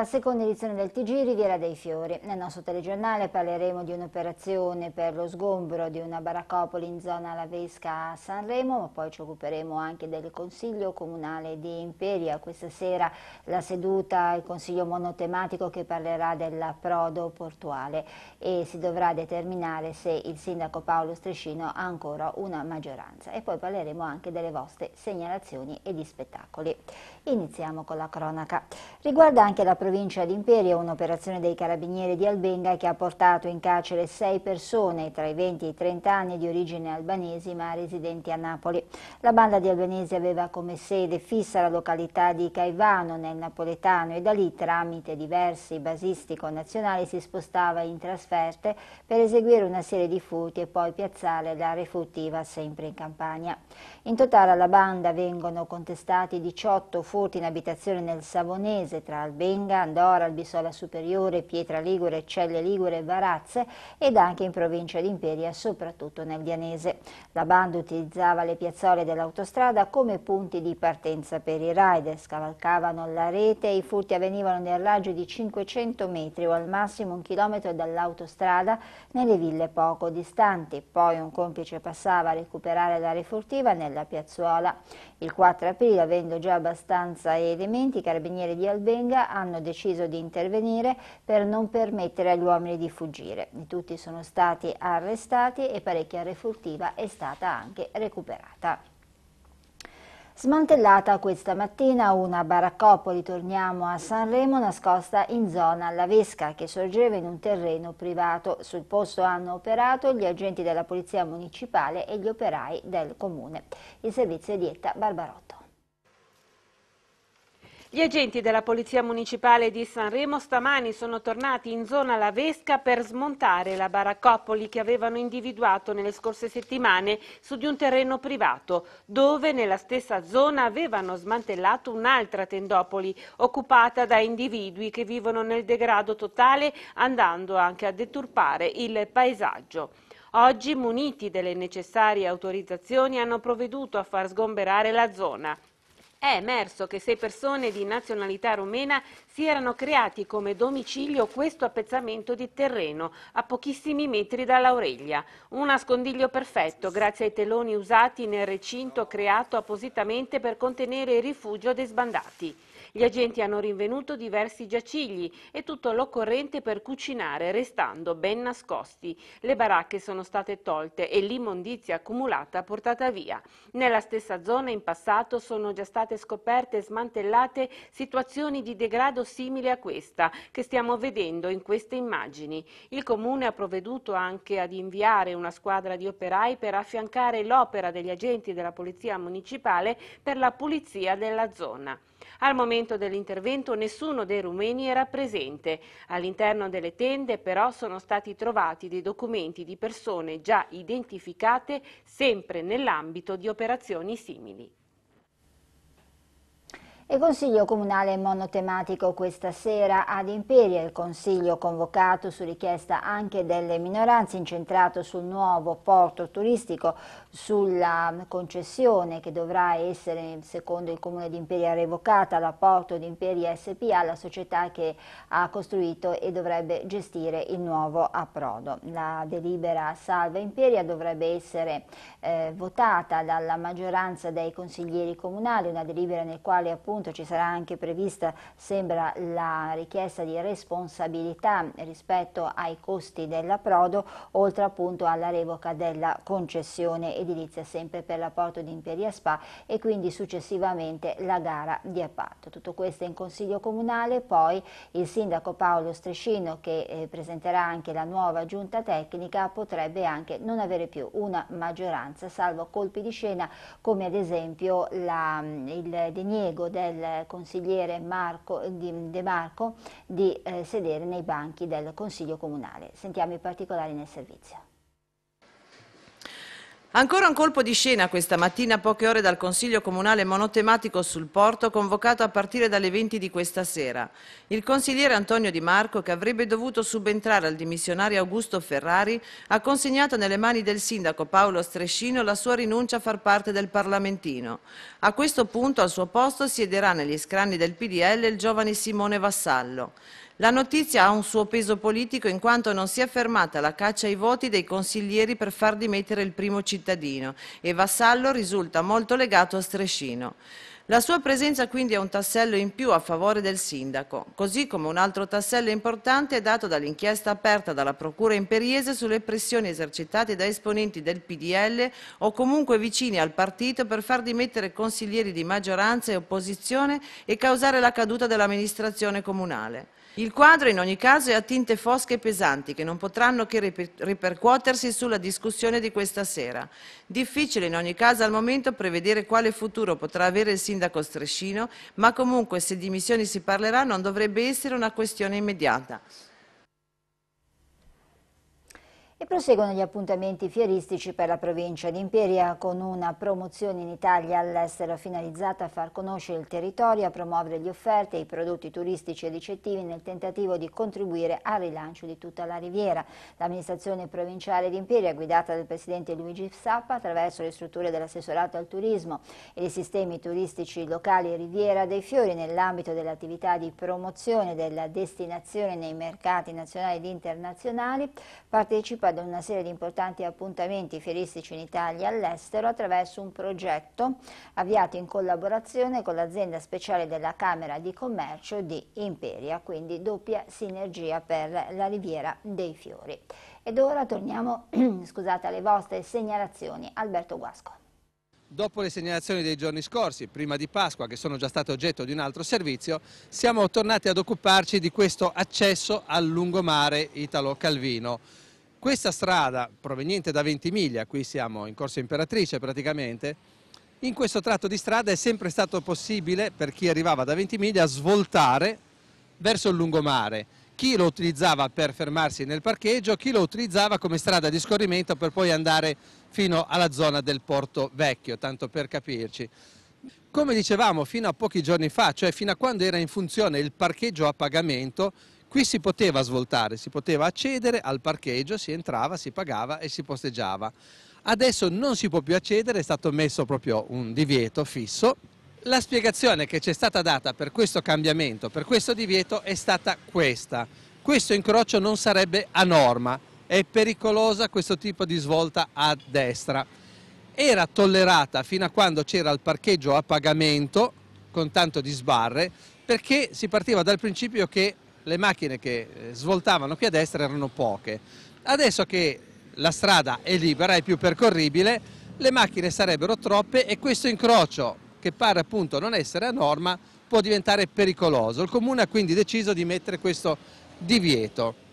la seconda edizione del TG Riviera dei Fiori. Nel nostro telegiornale parleremo di un'operazione per lo sgombro di una baraccopoli in zona Lavesca a Sanremo, ma poi ci occuperemo anche del Consiglio Comunale di Imperia. Questa sera la seduta, il Consiglio monotematico che parlerà dell'approdo portuale e si dovrà determinare se il Sindaco Paolo Strescino ha ancora una maggioranza. E poi parleremo anche delle vostre segnalazioni e di spettacoli. Iniziamo con la cronaca. Riguarda anche la progettazione provincia di Imperia un'operazione dei carabinieri di Albenga che ha portato in carcere sei persone tra i 20 e i 30 anni di origine albanese ma residenti a Napoli. La banda di albanesi aveva come sede fissa la località di Caivano nel napoletano e da lì tramite diversi basisti connazionali si spostava in trasferte per eseguire una serie di furti e poi piazzare la refuttiva sempre in campagna. In totale alla banda vengono contestati 18 furti in abitazione nel Savonese tra Albenga, Andorra, Albisola Superiore, Pietra Ligure, Celle Ligure, e Varazze ed anche in provincia di Imperia, soprattutto nel Dianese. La banda utilizzava le piazzole dell'autostrada come punti di partenza per i rider, scavalcavano la rete e i furti avvenivano nel raggio di 500 metri o al massimo un chilometro dall'autostrada nelle ville poco distanti. Poi un complice passava a recuperare la refurtiva nel nella piazzuola. Il 4 aprile, avendo già abbastanza elementi, i carabinieri di Albenga hanno deciso di intervenire per non permettere agli uomini di fuggire. Tutti sono stati arrestati e parecchia refurtiva è stata anche recuperata. Smantellata questa mattina una baraccopoli, torniamo a Sanremo, nascosta in zona Vesca, che sorgeva in un terreno privato. Sul posto hanno operato gli agenti della Polizia Municipale e gli operai del Comune. Il servizio è dietta Barbarotto. Gli agenti della Polizia Municipale di Sanremo stamani sono tornati in zona La Vesca per smontare la baraccopoli che avevano individuato nelle scorse settimane su di un terreno privato, dove nella stessa zona avevano smantellato un'altra tendopoli occupata da individui che vivono nel degrado totale andando anche a deturpare il paesaggio. Oggi, muniti delle necessarie autorizzazioni, hanno provveduto a far sgomberare la zona è emerso che sei persone di nazionalità rumena si erano creati come domicilio questo appezzamento di terreno a pochissimi metri dall'Aurelia. Un nascondiglio perfetto grazie ai teloni usati nel recinto creato appositamente per contenere il rifugio dei sbandati. Gli agenti hanno rinvenuto diversi giacigli e tutto l'occorrente per cucinare, restando ben nascosti. Le baracche sono state tolte e l'immondizia accumulata portata via. Nella stessa zona in passato sono già state scoperte e smantellate situazioni di degrado simili a questa che stiamo vedendo in queste immagini. Il Comune ha provveduto anche ad inviare una squadra di operai per affiancare l'opera degli agenti della Polizia Municipale per la pulizia della zona. Al momento momento dell'intervento nessuno dei rumeni era presente. All'interno delle tende però sono stati trovati dei documenti di persone già identificate sempre nell'ambito di operazioni simili. Il consiglio comunale monotematico questa sera ad Imperia, il consiglio convocato su richiesta anche delle minoranze incentrato sul nuovo porto turistico sulla concessione che dovrà essere, secondo il Comune di Imperia, revocata da Porto di Imperia SPA, la società che ha costruito e dovrebbe gestire il nuovo approdo. La delibera Salva Imperia dovrebbe essere eh, votata dalla maggioranza dei consiglieri comunali, una delibera nel quale appunto ci sarà anche prevista, sembra, la richiesta di responsabilità rispetto ai costi dell'approdo, oltre appunto alla revoca della concessione edilizia sempre per l'apporto di Imperia Spa e quindi successivamente la gara di appalto. Tutto questo in Consiglio Comunale, poi il Sindaco Paolo Strescino che eh, presenterà anche la nuova giunta tecnica potrebbe anche non avere più una maggioranza salvo colpi di scena come ad esempio la, mm, il deniego del consigliere Marco, di, De Marco di eh, sedere nei banchi del Consiglio Comunale. Sentiamo i particolari nel servizio. Ancora un colpo di scena questa mattina, a poche ore dal Consiglio Comunale monotematico sul porto, convocato a partire dalle 20 di questa sera. Il consigliere Antonio Di Marco, che avrebbe dovuto subentrare al dimissionario Augusto Ferrari, ha consegnato nelle mani del sindaco Paolo Strescino la sua rinuncia a far parte del Parlamentino. A questo punto, al suo posto, siederà negli scranni del PDL il giovane Simone Vassallo. La notizia ha un suo peso politico in quanto non si è fermata la caccia ai voti dei consiglieri per far dimettere il primo cittadino e Vassallo risulta molto legato a Strescino. La sua presenza quindi è un tassello in più a favore del sindaco, così come un altro tassello importante è dato dall'inchiesta aperta dalla Procura Imperiese sulle pressioni esercitate da esponenti del PDL o comunque vicini al partito per far dimettere consiglieri di maggioranza e opposizione e causare la caduta dell'amministrazione comunale. Il quadro in ogni caso è a tinte fosche e pesanti che non potranno che ripercuotersi sulla discussione di questa sera. Difficile in ogni caso al momento prevedere quale futuro potrà avere il sindaco sindaco Strescino, ma comunque se dimissioni si parlerà non dovrebbe essere una questione immediata. E proseguono gli appuntamenti fieristici per la provincia di Imperia con una promozione in Italia e all'estero finalizzata a far conoscere il territorio, a promuovere le offerte e i prodotti turistici e ricettivi nel tentativo di contribuire al rilancio di tutta la riviera. L'amministrazione provinciale di Imperia, guidata dal presidente Luigi Sappa, attraverso le strutture dell'assessorato al turismo e i sistemi turistici locali Riviera dei Fiori nell'ambito dell'attività di promozione della destinazione nei mercati nazionali ed internazionali, partecipa partecipa ad una serie di importanti appuntamenti fieristici in Italia e all'estero attraverso un progetto avviato in collaborazione con l'azienda speciale della Camera di Commercio di Imperia, quindi doppia sinergia per la Riviera dei Fiori. Ed ora torniamo scusate, alle vostre segnalazioni. Alberto Guasco. Dopo le segnalazioni dei giorni scorsi, prima di Pasqua, che sono già state oggetto di un altro servizio, siamo tornati ad occuparci di questo accesso al lungomare italo-calvino. Questa strada proveniente da Ventimiglia, qui siamo in Corso Imperatrice praticamente, in questo tratto di strada è sempre stato possibile per chi arrivava da Ventimiglia svoltare verso il lungomare. Chi lo utilizzava per fermarsi nel parcheggio, chi lo utilizzava come strada di scorrimento per poi andare fino alla zona del Porto Vecchio, tanto per capirci. Come dicevamo fino a pochi giorni fa, cioè fino a quando era in funzione il parcheggio a pagamento, Qui si poteva svoltare, si poteva accedere al parcheggio, si entrava, si pagava e si posteggiava. Adesso non si può più accedere, è stato messo proprio un divieto fisso. La spiegazione che ci è stata data per questo cambiamento, per questo divieto, è stata questa. Questo incrocio non sarebbe a norma, è pericolosa questo tipo di svolta a destra. Era tollerata fino a quando c'era il parcheggio a pagamento, con tanto di sbarre, perché si partiva dal principio che le macchine che eh, svoltavano qui a destra erano poche. Adesso che la strada è libera, è più percorribile, le macchine sarebbero troppe e questo incrocio, che pare appunto non essere a norma, può diventare pericoloso. Il Comune ha quindi deciso di mettere questo divieto.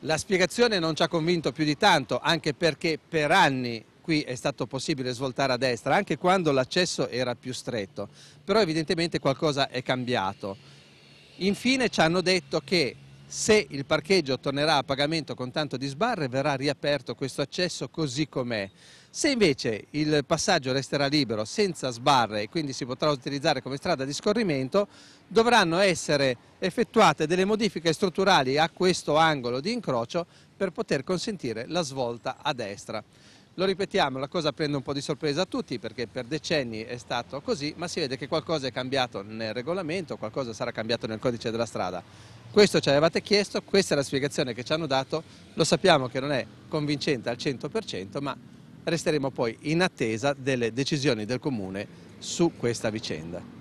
La spiegazione non ci ha convinto più di tanto, anche perché per anni qui è stato possibile svoltare a destra, anche quando l'accesso era più stretto. Però evidentemente qualcosa è cambiato. Infine ci hanno detto che se il parcheggio tornerà a pagamento con tanto di sbarre verrà riaperto questo accesso così com'è. Se invece il passaggio resterà libero senza sbarre e quindi si potrà utilizzare come strada di scorrimento, dovranno essere effettuate delle modifiche strutturali a questo angolo di incrocio per poter consentire la svolta a destra. Lo ripetiamo, la cosa prende un po' di sorpresa a tutti perché per decenni è stato così, ma si vede che qualcosa è cambiato nel regolamento, qualcosa sarà cambiato nel codice della strada. Questo ci avevate chiesto, questa è la spiegazione che ci hanno dato, lo sappiamo che non è convincente al 100%, ma resteremo poi in attesa delle decisioni del Comune su questa vicenda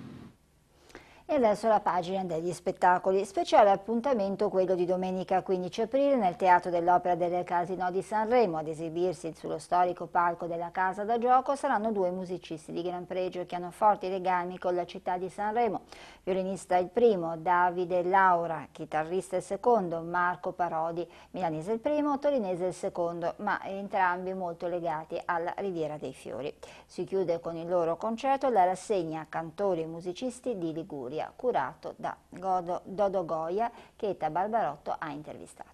e verso la pagina degli spettacoli. Speciale appuntamento quello di domenica 15 aprile nel Teatro dell'Opera del Casino di Sanremo. Ad esibirsi sullo storico palco della Casa da Gioco saranno due musicisti di gran pregio che hanno forti legami con la città di Sanremo. Violinista il primo, Davide Laura, chitarrista il secondo, Marco Parodi, milanese il primo, torinese il secondo, ma entrambi molto legati alla Riviera dei Fiori. Si chiude con il loro concerto la rassegna Cantori e musicisti di Liguria. Goia, curato da Godo, Dodo Goia che Eta Barbarotto ha intervistato.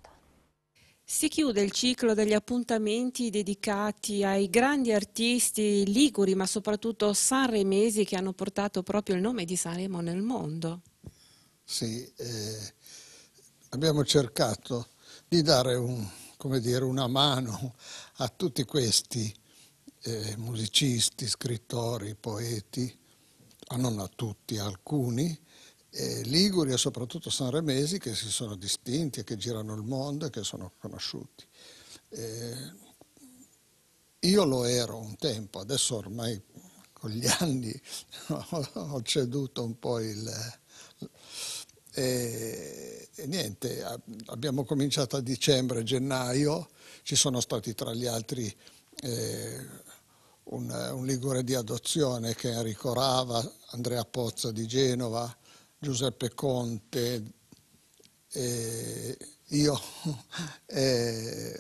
Si chiude il ciclo degli appuntamenti dedicati ai grandi artisti liguri, ma soprattutto sanremesi che hanno portato proprio il nome di Sanremo nel mondo. Sì, eh, abbiamo cercato di dare un, dire, una mano a tutti questi eh, musicisti, scrittori, poeti, Ah, non a tutti, a alcuni, eh, liguri e soprattutto sanremesi che si sono distinti e che girano il mondo e che sono conosciuti. Eh, io lo ero un tempo, adesso ormai con gli anni ho ceduto un po' il... E, e, niente, abbiamo cominciato a dicembre, gennaio, ci sono stati tra gli altri eh, un, un Ligure di adozione che Enrico Rava, Andrea Pozza di Genova, Giuseppe Conte, eh, io, eh,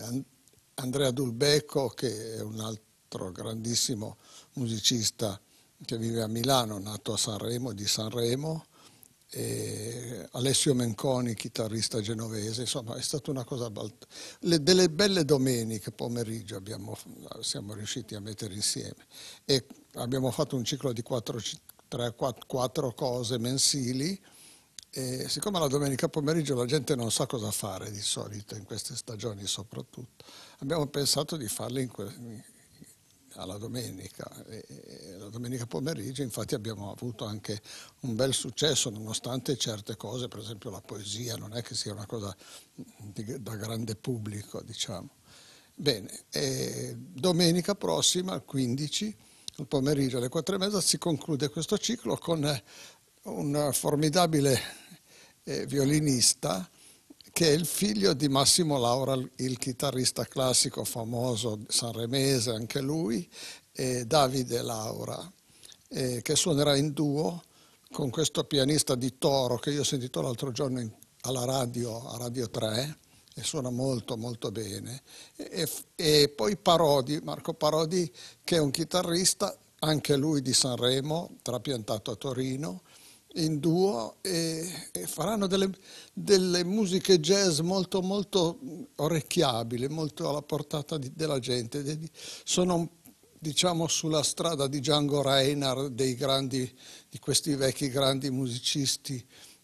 Andrea Dulbecco che è un altro grandissimo musicista che vive a Milano, nato a Sanremo, di Sanremo, e Alessio Menconi, chitarrista genovese, insomma è stata una cosa Le, delle belle domeniche pomeriggio abbiamo, siamo riusciti a mettere insieme e abbiamo fatto un ciclo di quattro, 3, 4, 4 cose mensili e siccome la domenica pomeriggio la gente non sa cosa fare di solito in queste stagioni soprattutto, abbiamo pensato di farle in, que- alla domenica. E la domenica pomeriggio infatti abbiamo avuto anche un bel successo nonostante certe cose, per esempio la poesia, non è che sia una cosa di, da grande pubblico, diciamo. Bene, domenica prossima, al 15, al pomeriggio alle 4 e mezza, si conclude questo ciclo con un formidabile eh, violinista che è il figlio di Massimo Laura, il chitarrista classico famoso sanremese, anche lui, e Davide Laura, eh, che suonerà in duo con questo pianista di Toro che io ho sentito l'altro giorno in, alla radio, a Radio 3, e suona molto molto bene. E, e poi Parodi, Marco Parodi, che è un chitarrista, anche lui di Sanremo, trapiantato a Torino, in duo e, e faranno delle, delle, musiche jazz molto, molto orecchiabili, molto alla portata di, della gente. Sono diciamo sulla strada di Django Reinhardt, dei grandi, di questi vecchi grandi musicisti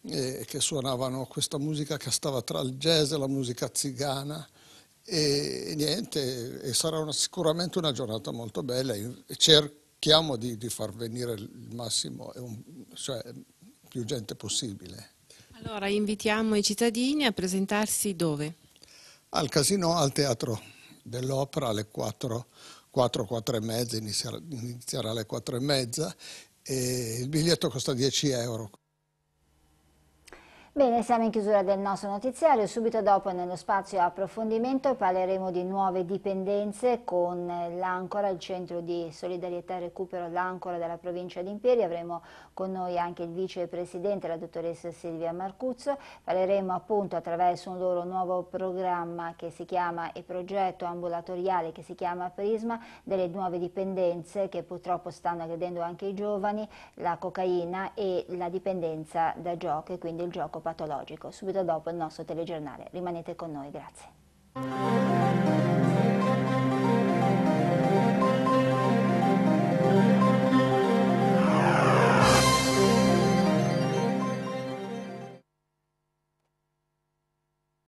eh, che suonavano questa musica che stava tra il jazz e la musica zigana. E, e niente, e sarà una, sicuramente una giornata molto bella. E cerchiamo di, di far venire il massimo, cioè, più gente possibile. Allora invitiamo i cittadini a presentarsi dove? Al casino, al teatro dell'opera alle 4, 4, 4 e mezza, inizierà alle 4 e mezza e il biglietto costa 10 euro. Bene, siamo in chiusura del nostro notiziario. Subito dopo, nello spazio approfondimento, parleremo di nuove dipendenze con l'Ancora, il centro di solidarietà e recupero L'Ancora della provincia di Imperi. Avremo con noi anche il vicepresidente, la dottoressa Silvia Marcuzzo. Parleremo appunto attraverso un loro nuovo programma che si chiama e progetto ambulatoriale che si chiama Prisma delle nuove dipendenze che purtroppo stanno aggredendo anche i giovani, la cocaina e la dipendenza da gioco e quindi il gioco patologico, subito dopo il nostro telegiornale. Rimanete con noi, grazie.